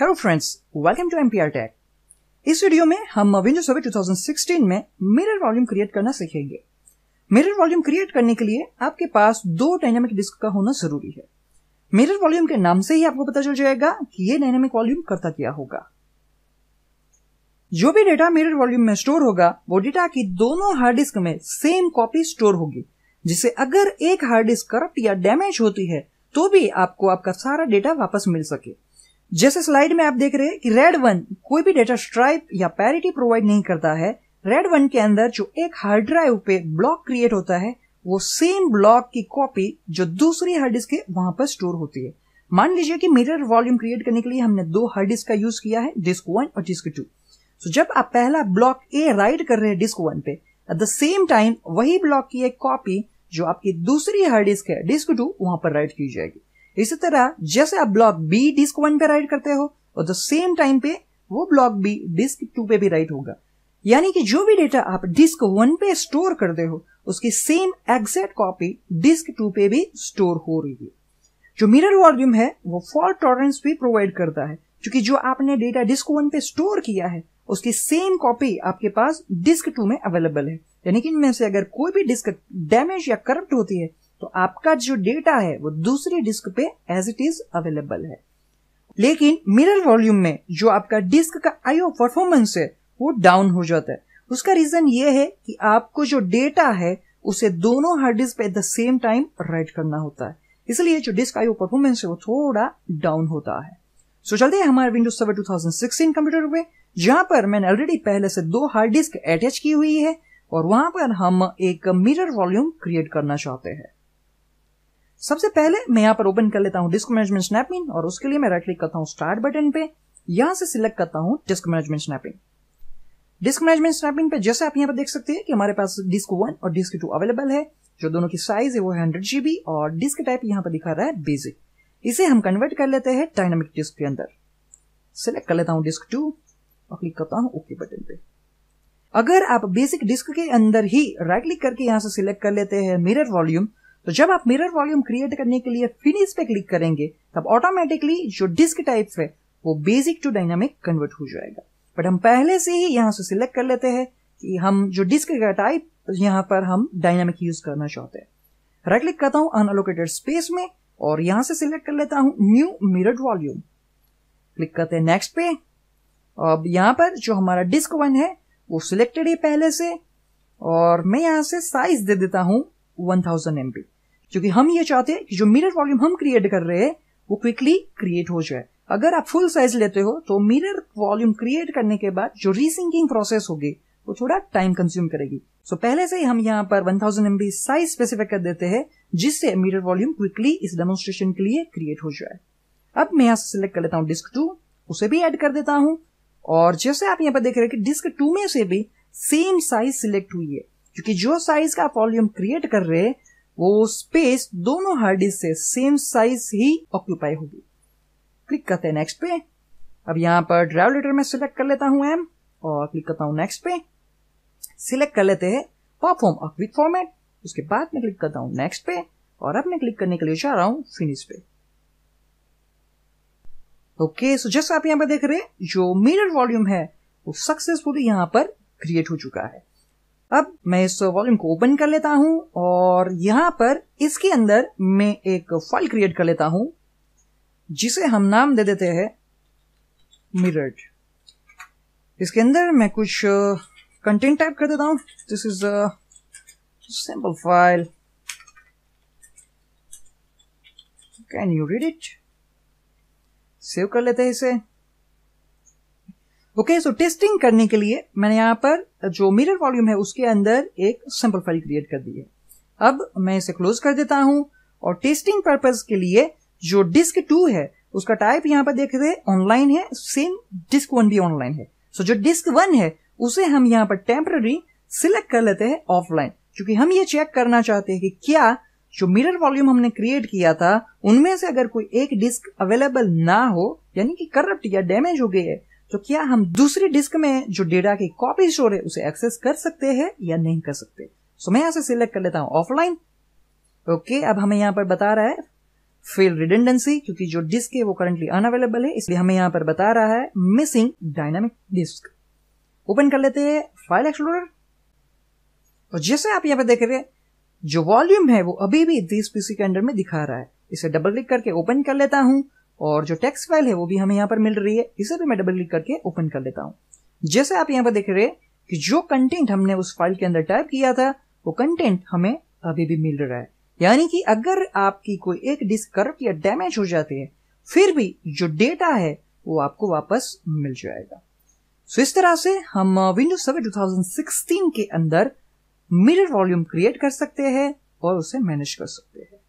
hello friends welcome to MPR tech इस video में हम विंडोज सर्वे 2016 में मिरर वॉल्यूम क्रिएट करना सीखेंगे मिरर वॉल्यूम क्रिएट करने के लिए आपके पास दो डायनेमिक डिस्क का होना जरूरी है मिरर वॉल्यूम के नाम से ही आपको पता चल जाएगा कि ये डायनेमिक वॉल्यूम करता क्या होगा जो भी डेटा मिरर वॉल्यूम में स्टोर होगा वो डेटा की दोनों हार्ड डिस्क में सेम कॉपी स्टोर होगी जिसे अगर एक हार्ड डिस्क करप्ट या डैमेज होती है तो भी आपको आपका सारा डेटा वापस मिल सके जैसे स्लाइड में आप देख रहे हैं कि रेड वन कोई भी डेटा स्ट्राइप या पैरिटी प्रोवाइड नहीं करता है रेड वन के अंदर जो एक हार्ड ड्राइव पे ब्लॉक क्रिएट होता है वो सेम ब्लॉक की कॉपी जो दूसरी हार्ड डिस्क है वहां पर स्टोर होती है मान लीजिए कि मिरर वॉल्यूम क्रिएट करने के लिए हमने दो हार्ड डिस्क का यूज किया है डिस्क वन और डिस्क टू सो जब आप पहला ब्लॉक ए राइड कर रहे हैं डिस्क वन पे एट द सेम टाइम वही ब्लॉक की एक कॉपी जो आपकी दूसरी हार्ड डिस्क है डिस्क टू वहां पर राइड की जाएगी इसी तरह जैसे आप ब्लॉक बी डिस्क वन पे राइट करते हो और द सेम टाइम पे वो ब्लॉक बी डिस्क टू पे भी राइट होगा यानी कि जो भी डेटा आप डिस्क वन पे स्टोर करते हो उसकी same exact copy disk two पे भी स्टोर हो रही है जो मिरर वॉल्यूम है वो फॉल्ट टॉलरेंस भी प्रोवाइड करता है क्योंकि जो आपने डेटा डिस्क वन पे स्टोर किया है उसकी सेम कॉपी आपके पास डिस्क टू में अवेलेबल है यानी कि इनमें से अगर कोई भी डिस्क डैमेज या करप्ट होती है तो आपका जो डेटा है वो दूसरी डिस्क पे एज इट इज अवेलेबल है लेकिन मिरर वॉल्यूम में जो आपका डिस्क का आईओ परफॉर्मेंस है वो डाउन हो जाता है उसका रीजन ये है कि आपको जो डेटा है उसे दोनों हार्ड डिस्क पे at the same time write करना होता है इसलिए जो डिस्क आईओ परफॉर्मेंस है वो थोड़ा डाउन होता है सो चलते हैं हमारे विंडोज सेवन टू कंप्यूटर पे जहां पर मैंने ऑलरेडी पहले से दो हार्ड डिस्क अटैच की हुई है और वहां पर हम एक मिरर वॉल्यूम क्रिएट करना चाहते हैं सबसे पहले मैं यहाँ पर ओपन कर लेता हूँ डिस्क मैनेजमेंट स्नैपिंग और उसके लिए मैं राइट क्लिक करता हूँ स्टार्ट बटन पे यहां से सिलेक्ट करता हूँ disk management snapping disk management snapping पे जैसे आप यहाँ पर देख सकते हैं कि हमारे पास डिस्क वन और डिस्क टू अवेलेबल है जो दोनों की साइज है वो है हंड्रेड जीबी और डिस्क टाइप यहाँ पर दिखा रहा है बेसिक इसे हम कन्वर्ट कर लेते हैं डायनामिक डिस्क के अंदर सिलेक्ट कर लेता हूँ डिस्क टू और क्लिक करता हूँ ओके बटन पे अगर आप बेसिक डिस्क के अंदर ही राइट क्लिक करके यहाँ से सिलेक्ट कर लेते हैं मिरर वॉल्यूम तो जब आप मिरर वॉल्यूम क्रिएट करने के लिए फिनिश पे क्लिक करेंगे तब ऑटोमेटिकली जो डिस्क टाइप है वो बेसिक टू डायनामिक कन्वर्ट हो जाएगा बट हम पहले से ही यहाँ से सिलेक्ट कर लेते हैं कि हम जो डिस्क का टाइप यहां यहाँ पर हम डायनामिक यूज करना चाहते हैं राइट क्लिक करता हूँ अनोकेटेड स्पेस में और यहां से सिलेक्ट कर लेता हूँ न्यू मिरर वॉल्यूम क्लिक करते हैं नेक्स्ट पे अब यहां पर जो हमारा डिस्क वन है वो सिलेक्टेड है पहले से और मैं यहां से साइज दे देता हूं वन थाउजेंड एमबी क्योंकि हम ये चाहते हैं कि जो मिरर वॉल्यूम हम क्रिएट कर रहे हैं वो क्विकली क्रिएट हो जाए अगर आप फुल साइज लेते हो तो मिरर वॉल्यूम क्रिएट करने के बाद जो रीसिंकिंग प्रोसेस होगी वो थोड़ा टाइम कंज्यूम करेगी सो so, पहले से ही हम यहाँ पर 1000 थाउजेंड एमबी साइज स्पेसिफाई कर देते हैं जिससे मिरर वॉल्यूम क्विकली इस डेमोन्स्ट्रेशन के लिए क्रिएट हो जाए अब मैं यहाँ सेलेक्ट कर लेता हूँ डिस्क टू उसे भी एड कर देता हूँ और जैसे आप यहाँ पर देख रहे हैं कि डिस्क टू में से भी सेम साइज सिलेक्ट हुई है क्योंकि जो साइज का आप वॉल्यूम क्रिएट कर रहे हैं वो स्पेस दोनों हार्ड डिस्क से सेम साइज ही ऑक्यूपाई होगी क्लिक करते हैं नेक्स्ट पे अब यहां पर ड्राइव लेटर में सिलेक्ट कर लेता हूं एम और क्लिक करता हूं नेक्स्ट पे सिलेक्ट कर लेते हैं परफॉर्म अ क्विक फॉर्मेट उसके बाद में क्लिक करता हूं नेक्स्ट पे और अब मैं क्लिक करने के लिए जा रहा हूं फिनिश पे ओके सो जैसा आप यहां पर देख रहे हैं जो मिरर वॉल्यूम है वो सक्सेसफुली यहां पर क्रिएट हो चुका है अब मैं इस वॉल्यूम को ओपन कर लेता हूं और यहां पर इसके अंदर मैं एक फाइल क्रिएट कर लेता हूं जिसे हम नाम दे देते हैं मिरर्ड इसके अंदर मैं कुछ कंटेंट टाइप कर देता हूं this is simple file can you read it save कर लेते हैं इसे ओके सो टेस्टिंग करने के लिए मैंने यहाँ पर जो मिरर वॉल्यूम है उसके अंदर एक सिंपल फाइल क्रिएट कर दी है अब मैं इसे क्लोज कर देता हूं और टेस्टिंग पर्पज के लिए जो डिस्क टू है उसका टाइप यहाँ पर देख रहे ऑनलाइन है सेम डिस्क वन भी ऑनलाइन है सो so, जो डिस्क वन है उसे हम यहाँ पर टेम्पररी सिलेक्ट कर लेते हैं ऑफलाइन क्योंकि हम ये चेक करना चाहते हैं कि क्या जो मिरर वॉल्यूम हमने क्रिएट किया था उनमें से अगर कोई एक डिस्क अवेलेबल ना हो यानी कि करप्ट या डैमेज हो गई है तो क्या हम दूसरी डिस्क में जो डेटा की कॉपी स्टोर है उसे एक्सेस कर सकते हैं या नहीं कर सकते सो मैं यहां से सिलेक्ट कर लेता हूं ऑफलाइन ओके अब हमें यहां पर बता रहा है फेल रिडेंडेंसी क्योंकि जो डिस्क है वो करंटली अनअवेलेबल है इसलिए हमें यहां पर बता रहा है मिसिंग डायनामिक डिस्क ओपन कर लेते हैं फाइल एक्सप्लोरर और जैसे आप यहां पर देख रहे हैं जो वॉल्यूम है वो अभी भी दिस पीसी के अंडर में दिखा रहा है इसे डबल क्लिक करके ओपन कर लेता हूं और जो टेक्स्ट फाइल है वो भी हमें यहाँ पर मिल रही है इसे भी मैं डबल क्लिक करके ओपन कर लेता हूँ जैसे आप यहाँ पर देख रहे कि जो कंटेंट हमने उस फाइल के अंदर टाइप किया था वो कंटेंट हमें अभी भी मिल रहा है यानी कि अगर आपकी कोई एक डिस्क कर्व या डैमेज हो जाती है फिर भी जो डेटा है वो आपको वापस मिल जाएगा सो इस तरह से हम विंडोज थाउजेंड सिक्सटीन के अंदर मिरर वॉल्यूम क्रिएट कर सकते हैं और उसे मैनेज कर सकते हैं